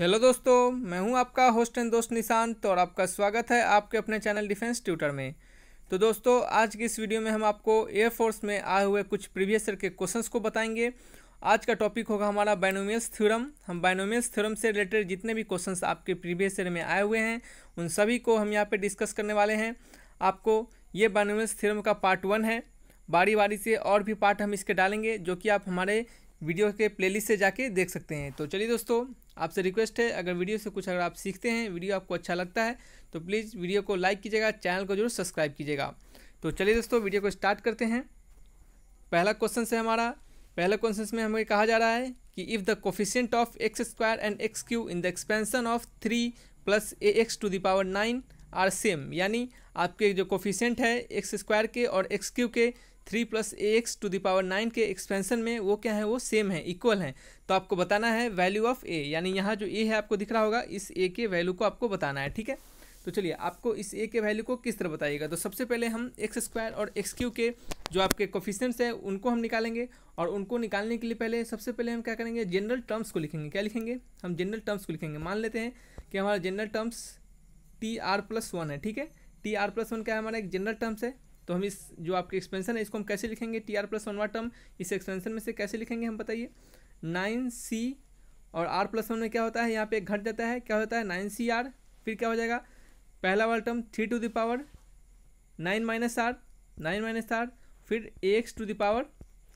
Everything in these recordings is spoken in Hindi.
हेलो दोस्तों मैं हूं आपका होस्ट एंड दोस्त निशांत और आपका स्वागत है आपके अपने चैनल डिफेंस ट्यूटर में तो दोस्तों आज की इस वीडियो में हम आपको एयरफोर्स में आए हुए कुछ प्रीवियस ईयर के क्वेश्चंस को बताएंगे आज का टॉपिक होगा हमारा बायनोमियल्स थ्योरम हम बायनोमियल्स थ्योरम से रिलेटेड जितने भी क्वेश्चन आपके प्रीवियस ईयर में आए हुए हैं उन सभी को हम यहाँ पर डिस्कस करने वाले हैं आपको ये बायनोमियल्स थ्योरम का पार्ट वन है बारी बारी से और भी पार्ट हम इसके डालेंगे जो कि आप हमारे वीडियो के प्लेलिस्ट से जाके देख सकते हैं तो चलिए दोस्तों आपसे रिक्वेस्ट है अगर वीडियो से कुछ अगर आप सीखते हैं वीडियो आपको अच्छा लगता है तो प्लीज़ वीडियो को लाइक कीजिएगा चैनल को जरूर सब्सक्राइब कीजिएगा तो चलिए दोस्तों वीडियो को स्टार्ट करते हैं पहला क्वेश्चन से हमारा पहला क्वेश्चन में हमें कहा जा रहा है कि if the coefficient of x square and x cube in the expansion of three plus a x to the power nine are same यानी आपके जो कोफिशियंट है एक्स स्क्वायर के और एक्स क्यू के three plus a x to the power nine के एक्सपेंसन में वो क्या है वो सेम है इक्वल है तो आपको बताना है वैल्यू ऑफ ए यानी यहाँ जो ए है आपको दिख रहा होगा इस ए के वैल्यू को आपको बताना है ठीक है तो चलिए आपको इस ए के वैल्यू को किस तरह बताइएगा तो सबसे पहले हम एक्स स्क्वायर और एक्स क्यू के जो आपके कोफिशेंट्स हैं उनको हम निकालेंगे और उनको निकालने के लिए पहले सबसे पहले हम क्या करेंगे जनरल टर्म्स को लिखेंगे क्या लिखेंगे हम जनरल टर्म्स को लिखेंगे मान लेते हैं कि हमारा general terms T R plus one है ठीक है टी आर प्लस वन क्या है हमारा एक जनरल टर्म्स है तो हम इस जो आपके एक्सपेंसन है इसको हम कैसे लिखेंगे टी आर प्लस वन वा टर्म इस एक्सपेंसन में से कैसे लिखेंगे हम बताइए नाइन सी और आर प्लस वन में क्या होता है यहाँ पे घट जाता है क्या होता है नाइन सी आर फिर क्या हो जाएगा पहला वाला term three to the power nine minus r nine minus r फिर एक्स टू द पावर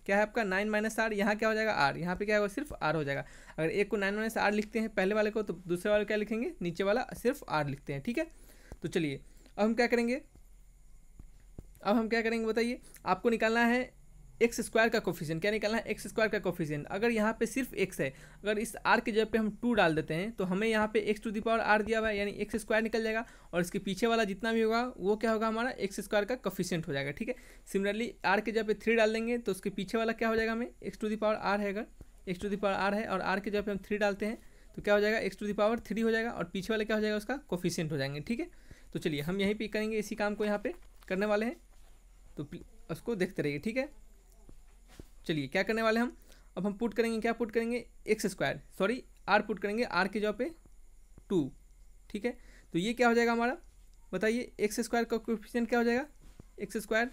क्या है आपका नाइन माइनस आर यहाँ क्या हो जाएगा आर यहाँ पे क्या होगा सिर्फ आर हो जाएगा अगर एक को नाइन माइनस आर लिखते हैं पहले वाले को तो दूसरे वाले क्या लिखेंगे नीचे वाला सिर्फ आर लिखते हैं ठीक है तो चलिए अब हम क्या करेंगे अब हम क्या करेंगे बताइए आपको निकालना है एक्स स्क्वायर का कोफिशियन क्या निकालना है एक्स स्क्वायर का कोफिशियन अगर यहाँ पे सिर्फ एक्स है अगर इस आर के जगह पे हम टू डाल देते हैं तो हमें यहाँ पे x to the power r दिया हुआ है यानी एक्स स्क्वायर निकल जाएगा और इसके पीछे वाला जितना भी होगा वो क्या होगा हमारा एक्स स्क्वायर का कोफिशियंट हो जाएगा ठीक है सिमिलरली आर के जगह पे थ्री डाल देंगे तो उसके पीछे वाला क्या हो जाएगा हमें x to the power r है अगर x to the power r है और आर के जगह पे हम थ्री डालते हैं तो क्या हो जाएगा x to the power three हो जाएगा और पीछे वाला क्या हो जाएगा उसका कोफिशियंट हो जाएंगे ठीक है तो चलिए हम यहीं पर करेंगे इसी काम को यहाँ पर करने वाले हैं तो उसको देखते रहिए ठीक है चलिए क्या करने वाले हम अब हम पुट करेंगे क्या पुट करेंगे x square sorry r put करेंगे आर के जॉब पे टू ठीक है तो ये क्या हो जाएगा हमारा बताइए एक्स स्क्वायर का कोफिशियंट क्या हो जाएगा एक्स स्क्वायर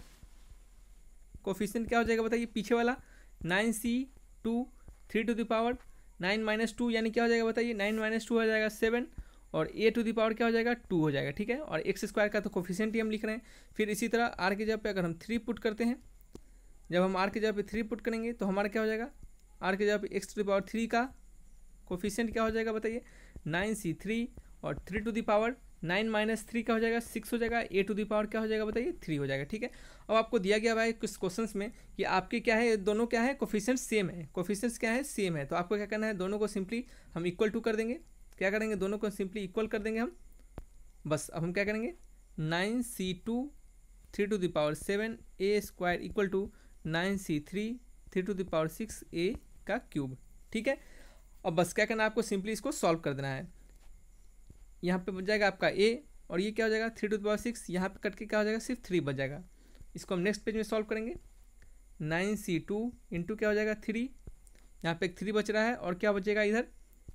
कोफिशियंट क्या हो जाएगा बताइए पीछे वाला nine C two three to the power nine minus two यानी क्या हो जाएगा बताइए नाइन माइनस टू हो जाएगा सेवन और ए टू दी पावर क्या हो जाएगा टू हो जाएगा ठीक है और एक्स स्क्वायर का तो कोफिशेंट ही हम लिख रहे हैं फिर इसी तरह आर के जगह पे अगर हम थ्री पुट करते हैं जब हम आर के जगह पे थ्री पुट करेंगे तो हमारा क्या हो जाएगा आर के जगह पे x to the power three का कोफिशेंट क्या हो जाएगा बताइए नाइन सी थ्री और three to the power nine minus three का हो जाएगा सिक्स हो जाएगा ए टू दी पावर क्या हो जाएगा बताइए थ्री हो जाएगा ठीक है अब आपको दिया गया भाई कुछ क्वेश्चन में कि आपके क्या है दोनों क्या है कोफिशेंट सेम है कोफिशेंट्स क्या है सेम है तो आपको क्या करना है दोनों को सिंपली हम इक्वल टू कर देंगे क्या करेंगे दोनों को सिंपली इक्वल कर देंगे हम बस अब हम क्या करेंगे nine C two three to the power seven a square equal to nine C three three to the power six a का क्यूब ठीक है और बस क्या करना है आपको सिंपली इसको सॉल्व कर देना है यहाँ पे बच जाएगा आपका ए और ये क्या हो जाएगा थ्री टू दावर सिक्स यहाँ पे कट के क्या हो जाएगा सिर्फ थ्री बच जाएगा इसको हम नेक्स्ट पेज में सॉल्व करेंगे नाइन सी टू इंटू क्या हो जाएगा थ्री यहाँ पे एक थ्री बच रहा है और क्या बचेगा इधर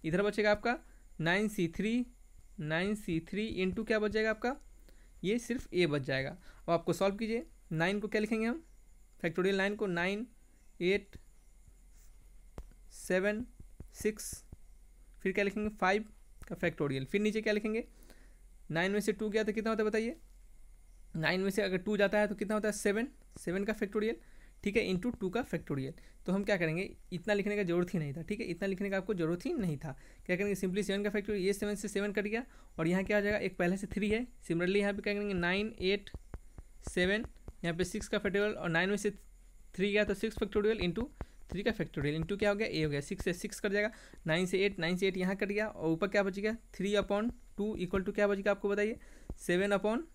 इधर बचेगा आपका nine C three nine C three into क्या बच जाएगा आपका ये सिर्फ ए बच जाएगा अब आपको सॉल्व कीजिए नाइन को क्या लिखेंगे हम फैक्टोरियल नाइन को नाइन एट सेवन सिक्स फिर क्या लिखेंगे फाइव का फैक्टोरियल फिर नीचे क्या लिखेंगे नाइन में से टू गया तो कितना होता है बताइए नाइन में से अगर टू जाता है तो कितना होता है सेवन सेवन का फैक्टोरियल ठीक है इंटू टू का फैक्टोरियल तो हम क्या करेंगे इतना लिखने का जरूरत ही नहीं था ठीक है इतना लिखने का आपको जरूरत ही नहीं था क्या करेंगे सिंपली सेवन का फैक्टर ये सेवन से सेवन कट गया और यहाँ क्या हो जाएगा एक पहले से थ्री है सिमिलरली यहाँ पे क्या करेंगे नाइन एट सेवन यहाँ पे सिक्स का फैक्टोरियल और नाइन में से थ्री गया तो सिक्स फैक्टोरियल इंटू थ्री का फैक्टोरियल इंटू क्या हो गया ए हो गया सिक्स से सिक्स कट जाएगा नाइन से एट नाइन से एट यहाँ कट गया और ऊपर क्या बच गया three upon two equal to क्या बच गया आपको बताइए seven upon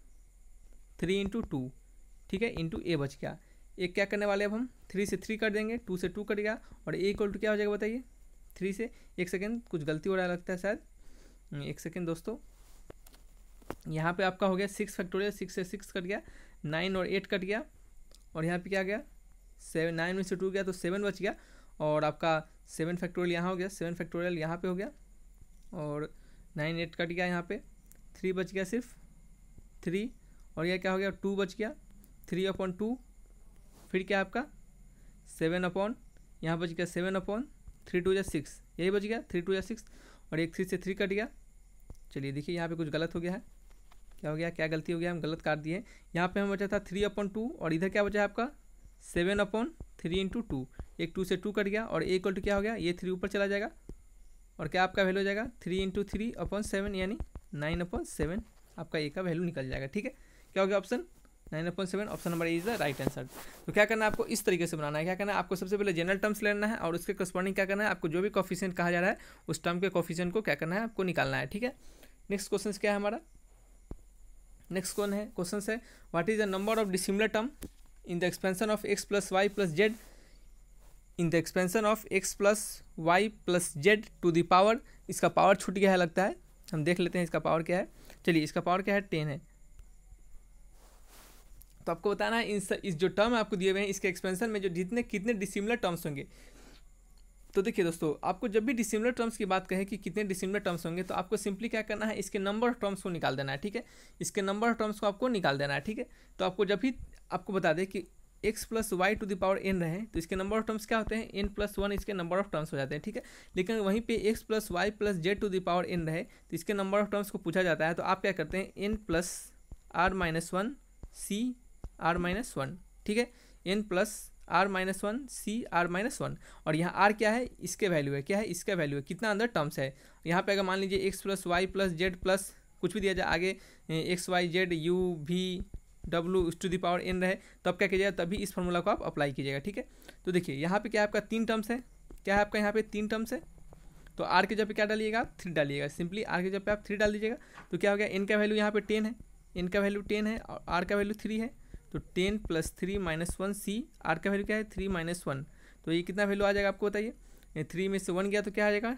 three into two ठीक है इंटू ए बच गया एक क्या करने वाले अब हम थ्री से थ्री कर देंगे टू से टू कट गया और ए इक्वल टू क्या हो जाएगा बताइए थ्री से एक सेकेंड कुछ गलती हो रहा लगता है शायद हम्म, एक सेकेंड दोस्तों यहाँ पे आपका हो गया सिक्स फैक्टोरियल सिक्स से सिक्स कट गया नाइन और एट कट गया और यहाँ पे क्या गया सेवन नाइन में से टू गया तो सेवन बच गया और आपका सेवन फैक्टोरियल यहाँ हो गया सेवन फैक्टोरियल यहाँ पे हो गया और नाइन एट कट गया यहाँ पे थ्री बच गया सिर्फ थ्री और यह क्या हो गया टू बच गया थ्री अपॉन टू फिर क्या आपका सेवन अपॉन यहाँ बच गया सेवन अपॉन थ्री टू या सिक्स यही बच गया थ्री टू या सिक्स और एक थ्री से थ्री कट गया चलिए देखिए यहाँ पे कुछ गलत हो गया है क्या हो गया क्या गलती हो गया हम गलत काट दिए यहाँ पे हमें बचा था थ्री अपॉन टू और इधर क्या बचा है आपका seven upon three into two एक टू से टू कट गया और एक टू क्या हो गया ये थ्री ऊपर चला जाएगा और क्या आपका वैल्यू हो जाएगा three into three upon seven यानी नाइन अपॉन सेवन आपका ए का वैल्यू निकल जाएगा ठीक है क्या हो गया option nine seven option number is the right answer तो क्या करना है आपको इस तरीके से बनाना है क्या करना है आपको सबसे पहले जनरल टर्म्स लेना है और उसके करस्पॉन्डिंग क्या करना है आपको जो भी कॉफिशियंट कहा जा रहा है उस टर्म के कॉफिशियंट को क्या करना है आपको निकालना है ठीक है नेक्स्ट क्वेश्चन क्या है हमारा नेक्स्ट कौन है क्वेश्चन है what is the number of dissimilar term in the expansion of x plus y plus z in the expansion of x plus y plus z to the power इसका पावर छूट गया है लगता है हम देख लेते हैं इसका पावर क्या है चलिए इसका पावर क्या है टेन है तो आपको बताना है इस, इस जो टर्म आपको दिए हुए हैं इसके एक्सपेंशन में जो जितने कितने डिसिमिलर टर्म्स होंगे तो देखिए दोस्तों आपको जब भी डिसिमिलर टर्म्स की बात कहें कि कितने डिसिमिलर टर्म्स होंगे तो आपको सिंपली क्या करना है इसके नंबर ऑफ टर्म्स को निकाल देना है ठीक है इसके नंबर ऑफ टर्म्स को आपको निकाल देना है ठीक है तो आपको जब भी आपको बता दें कि x plus y to the power n रहे तो इसके नंबर ऑफ टर्म्स क्या होते हैं एन प्लस वन इसके नंबर ऑफ टर्म्स हो जाते हैं ठीक है लेकिन वहीं पे x plus y plus z to the power n रहे तो इसके नंबर ऑफ टर्म्स को पूछा जाता है तो आप क्या करते हैं n plus r minus one C r minus one ठीक है n plus r minus one C r minus one और यहाँ आर क्या है इसके वैल्यू है क्या है इसका वैल्यू है कितना अंदर टर्म्स है यहाँ पे अगर मान लीजिए x plus y plus z plus कुछ भी दिया जाए आगे एक्स वाई जेड यू भी डब्ल्यू इस टू दी पावर एन रहे तब क्या कीजिएगा तभी इस फॉर्मूला को आप अप्लाई कीजिएगा ठीक है तो देखिए यहाँ पर क्या आपका तीन टर्म्स है क्या है आपका यहाँ पर तीन टर्म्स है तो आर के जब पे क्या डालिएगा आप थ्री डालिएगा सिंपली आर के जब पे आप थ्री डाल दीजिएगा तो क्या हो गया एन का वैल्यू यहाँ पे टेन है एन का वैल्यू टेन है और आर का वैल्यू थ्री है तो ten plus three minus one C r का वैल्यू क्या है थ्री माइनस वन तो ये कितना वैल्यू आ जाएगा आपको बताइए थ्री में से वन गया तो क्या आ जाएगा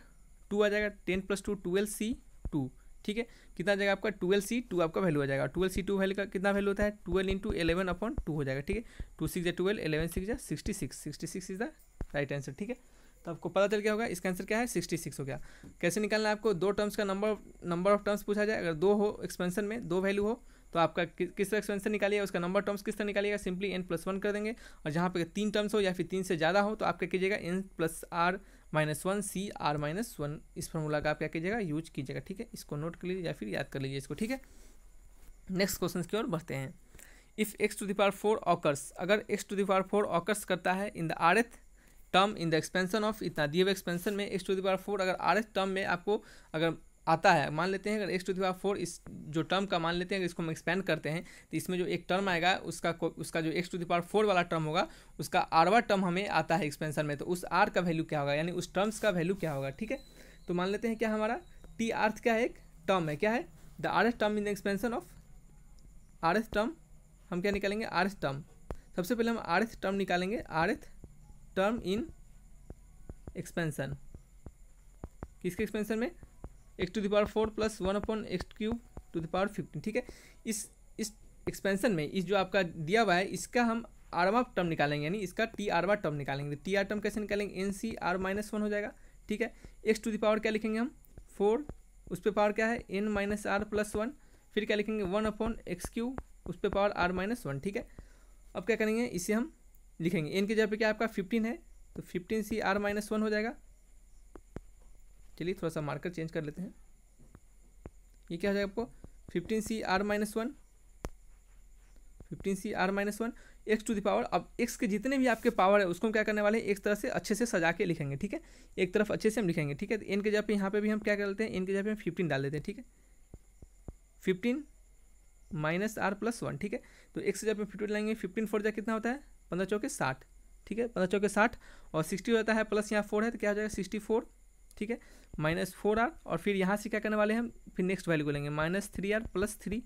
टू आ जाएगा ten plus two twelve C two ठीक है कितना आ जाएगा आपका ट्वेल्व सी टू आपका वैल्यू आ जाएगा ट्वेल्व सी टू वैल्यू का कितना वैल्यू होता है twelve into eleven upon two हो जाएगा ठीक है टू सिक्स या ट्वेल्व एलेवन सिक्स या sixty six sixty six is the right answer ठीक है तो आपको पता चल गया होगा इसका आंसर क्या है सिक्सटी सिक्स हो गया कैसे निकालना है आपको दो टर्म्स का नंबर नंबर ऑफ टर्म्स पूछा जाए अगर दो हो एक्सपेंशन में दो वैल्यू हो तो आपका किस तरह एक्सपेंशन निकालिएगा उसका नंबर टर्म्स किस तरह निकालिएगा सिंपली एन प्लस वन कर देंगे और जहाँ पे तीन टर्म्स हो या फिर तीन से ज़्यादा हो तो आप क्या कीजिएगा n plus r minus one C r minus one इस फॉर्मूला का आप क्या कीजिएगा यूज कीजिएगा ठीक है इसको नोट कर लीजिए या फिर याद कर लीजिए इसको ठीक है नेक्स्ट क्वेश्चन की ओर बढ़ते हैं if x to the power four occurs अगर x to the power four occurs करता है in the rth term in the expansion of इतना दिए हुए एक्सपेंशन में एक्स टू दावर फोर अगर आर एथ टर्म में आपको अगर आता है मान लेते हैं अगर एक्स टू दिवा फोर इस जो टर्म का मान लेते हैं अगर इसको हम एक्सपेंड करते हैं तो इसमें जो एक टर्म आएगा उसका उसका जो एक्स टू दावर फोर वाला टर्म होगा उसका आरवा टर्म हमें आता है एक्सपेंशन में तो उस आर का वैल्यू क्या होगा यानी उस टर्म्स का वैल्यू क्या होगा ठीक है तो मान लेते हैं क्या हमारा टी आर्थ क्या है एक टर्म है क्या है the r s term in the expansion of r s term हम क्या निकालेंगे आर एस टर्म सबसे पहले हम आर एस टर्म निकालेंगे r s term in expansion किसके एक्सपेंसन में x to the power four plus one upon x cube to the power fifteen ठीक है इस इस एक्सपेंशन में इस जो आपका दिया हुआ है इसका हम आरवा टर्म निकालेंगे यानी इसका टी आरवा टर्म निकालेंगे टी आर टर्म कैसे निकालेंगे n C r minus one हो जाएगा ठीक है एक्स टू द पावर क्या लिखेंगे हम फोर उस पर पावर क्या है n minus r plus one फिर क्या लिखेंगे वन अपॉन एक्स क्यू उस पर पावर आर माइनस वन ठीक है अब क्या करेंगे इसे हम लिखेंगे एन के जगह पे क्या आपका फिफ्टीन है तो fifteen C r minus one हो जाएगा चलिए थोड़ा सा मार्कर चेंज कर लेते हैं ये क्या हो जाएगा आपको fifteen C r minus one fifteen C r minus one x to the power अब एक्स के जितने भी आपके पावर है उसको हम क्या करने वाले हैं एक तरह से अच्छे से सजा के लिखेंगे ठीक है एक तरफ अच्छे से हम लिखेंगे ठीक है तो एन के जगह यहाँ पे भी हम क्या कर लेते हैं एन के जगह हम फिफ्टीन डाल देते हैं ठीक है fifteen minus r plus one ठीक है तो एक्स जब हम फिफ्टी लाएंगे फिफ्टीन फोर जा कितना होता है पंद्रह चौके साठ ठीक है पंद्रह चौके साठ और सिक्सटी होता है प्लस यहाँ फोर है तो क्या हो जाएगा सिक्सटी फोर ठीक है माइनस फोर आर और फिर यहाँ से क्या करने वाले हम फिर नेक्स्ट वैल्यू को लेंगे minus three r plus three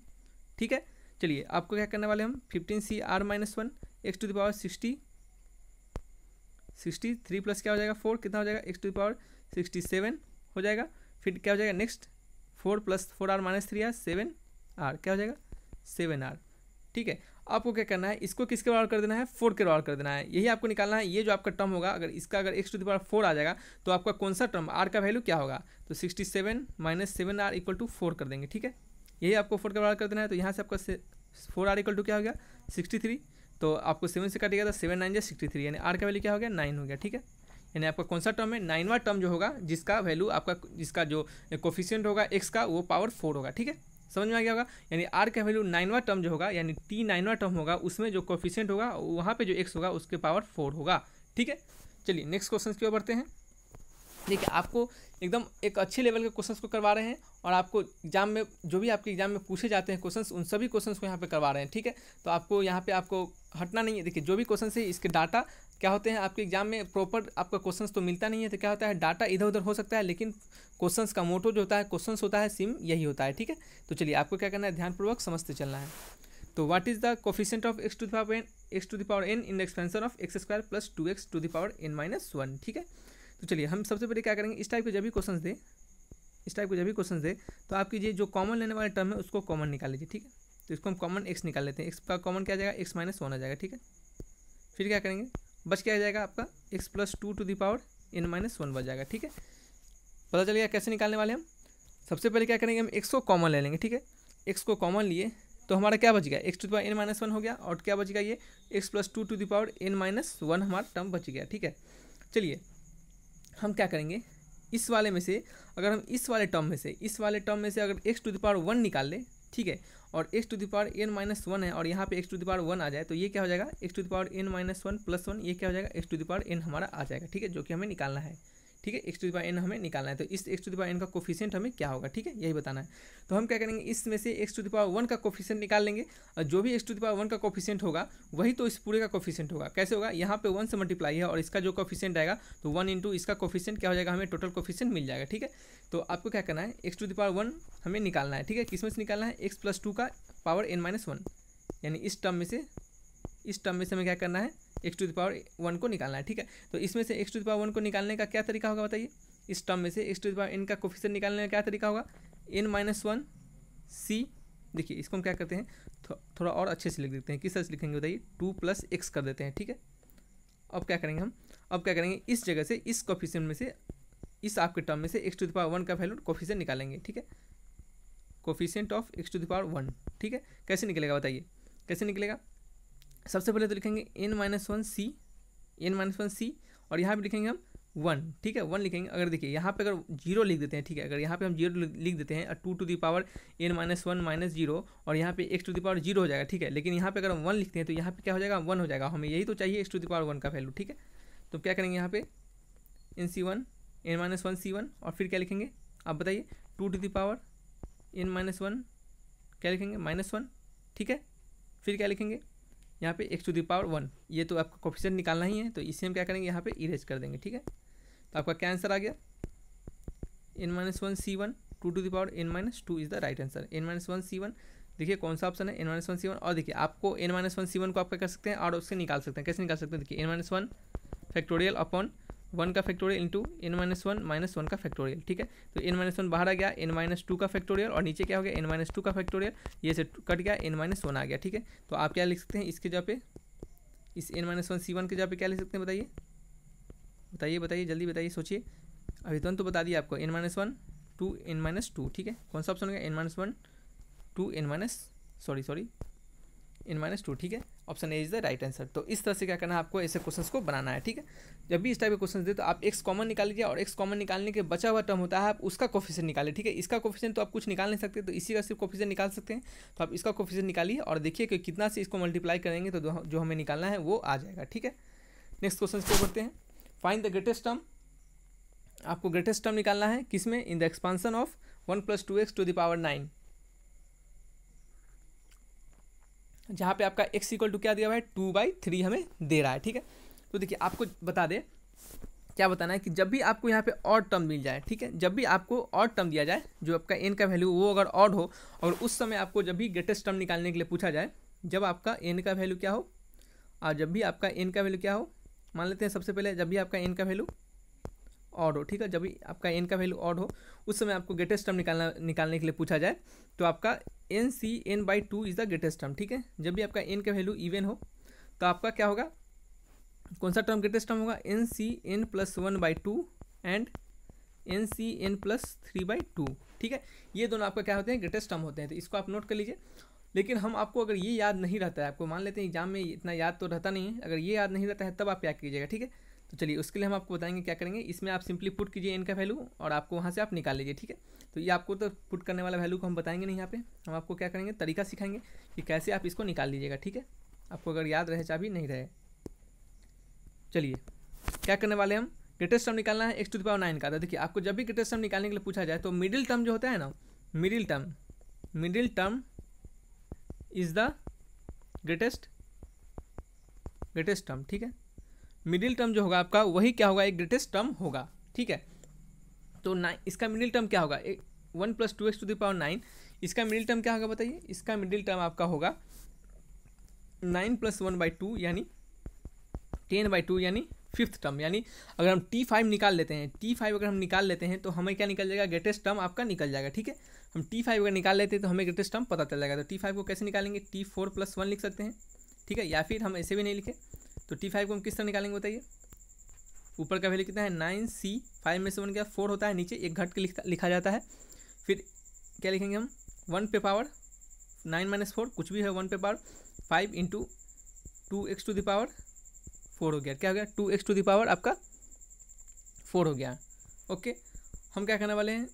ठीक है चलिए आपको क्या करने वाले हम fifteen C r minus one x to the power sixty sixty three plus क्या हो जाएगा फोर कितना हो जाएगा x to the power sixty seven हो जाएगा फिर क्या हो जाएगा next four plus four r minus three r seven r क्या हो जाएगा सेवन आर ठीक है आपको क्या करना है इसको किसके बराबर कर देना है फोर के बराबर कर देना है यही आपको निकालना है ये जो आपका टर्म होगा अगर इसका अगर एक्स टू पावर फोर आ जाएगा तो आपका कौन सा टर्म आर का वैल्यू क्या होगा तो sixty seven minus seven r equal to four कर देंगे ठीक है यही आपको फोर के बराबर कर देना है तो यहाँ से आपका फोर आर इक्वल टू क्या हो गया सिक्सटी थ्री तो आपको सेवन से कटेगा तो सेवन नाइन या सिक्सटी थ्री यानी आर का वैल्यू क्या हो गया नाइन हो गया ठीक है यानी आपका कौन सा टर्म है नाइनवा टर्म जो होगा जिसका वैल्यू आपका जिसका जो कोफिशियंट होगा एक्स का वो पावर फोर होगा ठीक है समझ में आ गया होगा यानी आर का वैल्यू नाइनवा टर्म जो होगा यानी टी नाइनवा टर्म होगा उसमें जो कोफिशियंट होगा वहाँ पे जो एक्स होगा उसके पावर फोर होगा ठीक है चलिए नेक्स्ट क्वेश्चन की ओर बढ़ते हैं देखिए आपको एकदम एक अच्छे लेवल के क्वेश्चंस को करवा रहे हैं और आपको एग्जाम में जो भी आपके एग्जाम में पूछे जाते हैं क्वेश्चंस उन सभी क्वेश्चंस को यहाँ पे करवा रहे हैं ठीक है तो आपको यहाँ पे आपको हटना नहीं है देखिए जो भी क्वेश्चन है इसके डाटा क्या होते हैं आपके एग्जाम में प्रॉपर आपका क्वेश्चंस तो मिलता नहीं है तो क्या होता है डाटा इधर उधर हो सकता है लेकिन क्वेश्चंस का मोटो जो होता है क्वेश्चंस होता है सिम यही होता है ठीक है तो चलिए आपको क्या करना है ध्यानपूर्वक समझते चलना है तो what is the coefficient of x to the power n x to the power n in expansion of x square plus two x to the power n minus one ठीक है तो चलिए हम सबसे पहले क्या करेंगे इस टाइप के जब भी क्वेश्चन दें इस टाइप के जब भी क्वेश्चन दे तो आपकी ये जो कॉमन लेने वाले टर्म है उसको कॉमन निकाल लीजिए ठीक है तो इसको हम कॉमन एक्स निकाल लेते हैं एक्स का कॉमन क्या आ जाएगा एक्स माइनस वन आ जाएगा ठीक है फिर क्या करेंगे बच क्या जाएगा आपका x plus two to the power n minus one बच जाएगा ठीक है पता चल गया कैसे निकालने वाले हम सबसे पहले क्या करेंगे हम एक्स को कॉमन ले लेंगे ठीक है एक्स को कॉमन लिए तो हमारा क्या बच गया x to the power n minus one हो गया और क्या बच गया ये x plus two to the power n minus one हमारा टर्म बच गया ठीक है चलिए हम क्या करेंगे इस वाले में से अगर हम इस वाले टर्म में से इस वाले टर्म में से अगर एक्स टू दावर वन निकाल लें ठीक है और x to the power n minus one है और यहाँ पे x to the power one आ जाए तो ये क्या हो जाएगा x to the power n minus one plus one ये क्या हो जाएगा x to the power n हमारा आ जाएगा ठीक है जो कि हमें निकालना है ठीक है एक्स टू दावर एन हमें निकालना है तो इस एक्स टू दिपा एन का कोफिशियंट हमें क्या होगा ठीक है यही बताना है तो हम क्या करेंगे इसमें से एक्स टू दिपा वन का कोफिशियंट निकाल लेंगे और जो भी एक्स टू दिपा वन का कोफिशियंट होगा वही तो इस पूरे का कोफिशियंट होगा कैसे होगा यहाँ पे वन से मल्टीप्लाई है और इसका जो कोफिशियंट आएगा तो वन इंटू इसका कोफिशियंट क्या हो जाएगा हमें टोटल कोफिशियंट मिल जाएगा ठीक है तो आपको क्या करना है एक्स टू दिपा वन हमें निकालना है ठीक है किसमें से निकालना है एक्स प्लस टू का पावर एन माइनस वन यानी इस टर्म में से इस टर्म में से हमें क्या करना है x to the power one को निकालना है ठीक है तो इसमें से x to the power one को निकालने का क्या तरीका होगा बताइए इस टर्म में से x to the power n का कोफिशन निकालने का क्या तरीका होगा एन माइनस वन सी देखिए इसको हम क्या करते हैं थो, थोड़ा और अच्छे से लिख देते हैं किस तरह से लिखेंगे बताइए टू प्लस एक्स कर देते हैं ठीक है अब क्या करेंगे हम अब क्या करेंगे इस जगह से इस कोफिशन में से इस आपके टर्म में से x to the power one का वैल्यू कोफिशन निकालेंगे ठीक है coefficient of x to the power one ठीक है कैसे निकलेगा बताइए कैसे निकलेगा सबसे पहले तो लिखेंगे n minus one C n minus one C और यहाँ पर लिखेंगे हम वन ठीक है वन लिखेंगे अगर देखिए यहाँ पे अगर जीरो लिख देते हैं ठीक है अगर यहाँ पे हम जीरो लिख देते हैं two to the power n minus one minus zero और यहाँ पे x to the power zero हो जाएगा ठीक है लेकिन यहाँ पे अगर हम वन लिखते हैं तो यहाँ पे क्या हो जाएगा वन हो जाएगा हमें यही तो चाहिए x to the power one का वैल्यू ठीक है तो क्या करेंगे यहाँ पे n C one n minus one C one और फिर क्या लिखेंगे आप बताइए two to the power n minus one क्या लिखेंगे माइनस वन ठीक है फिर क्या लिखेंगे यहाँ पे x to the power one ये तो आपका कॉफिशन निकालना ही है तो इसे हम क्या करेंगे यहाँ पे इरेज कर देंगे ठीक है तो आपका क्या आंसर आ गया n minus one C one two to the power power n minus two is the right answer n minus one C one देखिए कौन सा ऑप्शन है n minus one C one और देखिए आपको n minus one C one को आप क्या कर सकते हैं और उससे निकाल सकते हैं कैसे निकाल सकते हैं देखिए n minus one factorial upon one का factorial into n minus one minus one का फैक्टोरियल ठीक है तो एन माइनस वन बाहर आ गया एन माइनस टू का फैक्टोरियल और नीचे क्या हो गया एन माइनस टू का फैक्टोरियल ये से कट गया एन माइनस वन आ गया ठीक है तो आप क्या लिख सकते हैं इसके जगह पे इस n minus one C one के जहाँ पे क्या लिख सकते हैं बताइए बताइए बताइए जल्दी बताइए सोचिए तुरंत तो बता दिया आपको n minus one two n minus two ठीक है कौन सा ऑप्शन हो गया n minus one two n minus sorry sorry n minus two ठीक है option A is the right answer तो इस तरह से क्या करना है आपको ऐसे क्वेश्चन को बनाना है ठीक है जब भी इस टाइप के क्वेश्चन दे तो आप एक्स कॉमन निकाल लीजिए और एक्स कॉमन निकालने के बचा हुआ टर्म होता है आप उसका कोफिशन निकालिए ठीक है इसका कोफिशन तो आप कुछ निकाल नहीं सकते तो इसी का सिर्फ कोफिशन निकाल सकते हैं तो आप इसका कोफिशन निकालिए और देखिए कि कितना से इसको मल्टीप्लाई करेंगे तो जो हमें निकालना है वो आ जाएगा ठीक है नेक्स्ट क्वेश्चन क्या करते हैं फाइन द ग्रेटेस्ट टर्म आपको ग्रेटेस्ट टर्म निकालना है किसमें in the expansion of one plus two x to the power nine जहाँ पे आपका एक्स इक्वल टू क्या दिया हुआ है टू बाई थ्री हमें दे रहा है ठीक है तो देखिए आपको बता दें क्या बताना है कि जब भी आपको यहाँ पे और टर्म मिल जाए ठीक है जब भी आपको और टर्म दिया जाए जो आपका एन का वैल्यू वो अगर ऑड हो और उस समय आपको जब भी ग्रेटेस्ट टर्म निकालने के लिए पूछा जाए जब आपका एन का वैल्यू क्या हो और जब भी आपका एन का वैल्यू क्या हो मान लेते हैं सबसे पहले जब भी आपका एन का वैल्यू ऑड हो ठीक है जब भी आपका एन का वैल्यू ऑड हो उस समय आपको ग्रेटेस्ट टर्म निकालना निकालने के लिए पूछा जाए तो आपका N C N by two is the greatest term ठीक है जब भी आपका एन का वैल्यू इवन हो तो आपका क्या होगा कौन सा टर्म ग्रेटेस्ट टर्म होगा N C N plus one by two and N C N plus three by two ठीक है ये दोनों आपका क्या होते हैं ग्रेटेस्ट टर्म होते हैं तो इसको आप नोट कर लीजिए लेकिन हम आपको अगर ये याद नहीं रहता है आपको मान लेते हैं एग्जाम में इतना याद तो रहता नहीं है अगर ये याद नहीं रहता है तब आप क्या कीजिएगा ठीक है तो चलिए उसके लिए हम आपको बताएंगे क्या करेंगे इसमें आप सिंपली पुट कीजिए इनका वैल्यू और आपको वहाँ से आप निकाल लीजिए ठीक है तो ये आपको तो पुट करने वाला वैल्यू को हम बताएंगे नहीं यहाँ पे हम आपको क्या करेंगे तरीका सिखाएंगे कि कैसे आप इसको निकाल लीजिएगा ठीक है आपको अगर याद रहे चाहे नहीं रहे चलिए क्या करने वाले हम ग्रेटेस्ट टर्म निकालना है एक्स टू दावर नाइन का तो देखिए आपको जब भी ग्रेटेस्ट टर्म निकालने के लिए पूछा जाए तो मिडिल टर्म जो होता है ना middle term middle term is the greatest greatest term ठीक है मिडिल टर्म जो होगा आपका वही क्या होगा एक ग्रेटेस्ट टर्म होगा ठीक है तो नाइन इसका मिडिल टर्म क्या होगा एक one plus two x to the power nine इसका मिडिल टर्म क्या होगा बताइए इसका मिडिल टर्म आपका होगा nine plus one by two यानी टेन बाई टू यानी फिफ्थ टर्म यानी अगर हम टी फाइव निकाल लेते हैं टी फाइव अगर हम निकाल लेते हैं तो हमें क्या निकल जाएगा ग्रेटेस्ट टर्म आपका निकल जाएगा ठीक है हम टी फाइव अगर निकाल लेते हैं तो हमें ग्रेटेस्ट टर्म पता चल जाएगा तो टी फाइव को कैसे निकालेंगे टी फोर प्लस वन लिख सकते हैं ठीक है या फिर हम ऐसे भी नहीं लिखे तो टी फाइव को हम किस तरह निकालेंगे बताइए ऊपर का वैल्यू कितना है नाइन सी फाइव में से वन क्या फोर होता है नीचे एक घट के लिखा, लिखा जाता है फिर क्या लिखेंगे हम वन पे पावर नाइन माइनस फोर कुछ भी है वन पे power five into two x to the power four हो गया क्या हो गया टू एक्स टू दावर आपका फोर हो गया ओके हम क्या करने वाले हैं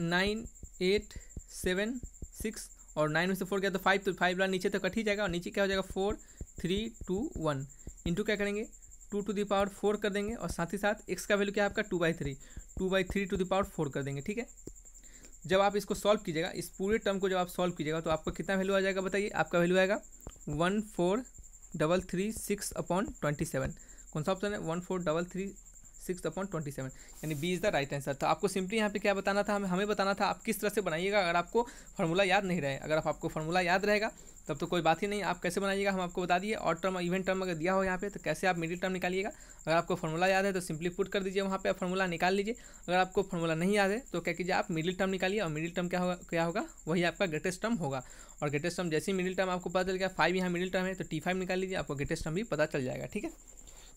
नाइन एट सेवन सिक्स और नाइन में से फोर गया तो फाइव तो फाइव वाला नीचे तो कट ही जाएगा और नीचे क्या हो जाएगा four three two one into क्या करेंगे two to the power four कर देंगे और साथ ही साथ एक्स का वैल्यू क्या है आपका two by three two by three to the power four कर देंगे ठीक है जब आप इसको सॉल्व कीजिएगा इस पूरे टर्म को जब आप सॉल्व कीजिएगा तो आपका कितना वैल्यू आ जाएगा बताइए आपका वैल्यू आएगा one four double three six upon twenty seven कौन सा ऑप्शन है one four double three six upon twenty seven यानी B is the right answer था तो आपको सिंपली यहाँ पे क्या बताना था हमें हमें बताना था आप किस तरह से बनाइएगा अगर आपको फॉर्मूला याद नहीं रहे अगर आप आपको फॉर्मूला याद रहेगा तब तो कोई बात ही नहीं आप कैसे बनाइएगा हम आपको बता दिए और टर्म इवेंट टर्म अगर दिया हो यहाँ पे तो कैसे आप मिडिल टर्म निकालिएगा अगर आपको फॉर्मूला याद है तो सिंपली पुट कर दीजिए वहाँ पर आप निकाल लीजिए अगर आपको फॉर्मूला नहीं याद है तो क्या कीजिए आप मिडिल टर्म निकालिए और मिडिल टर्म क्या होगा क्या होगा वही आपका ग्रेटेस्ट टर्म होगा और ग्रेटेस्ट टर्म जैसे ही मिडिल टर्म आपको पता चल गया फाइव यहाँ मिडिल टर्म है तो टी फाइव निकाल लीजिए आपको ग्रेटेस्ट टर्म भी पता चल जाएगा ठीक है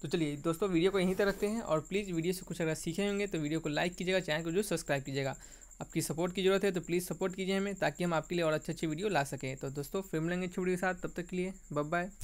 तो चलिए दोस्तों वीडियो को यहीं तक रखते हैं और प्लीज़ वीडियो से कुछ अगर सीखे होंगे तो वीडियो को लाइक कीजिएगा चैनल को जो सब्सक्राइब कीजिएगा आपकी सपोर्ट की जरूरत है तो प्लीज़ सपोर्ट कीजिए हमें ताकि हम आपके लिए और अच्छे अच्छे वीडियो ला सकें तो दोस्तों फिल्म लेंगे छोड़ी के साथ तब तक के लिए बब बाय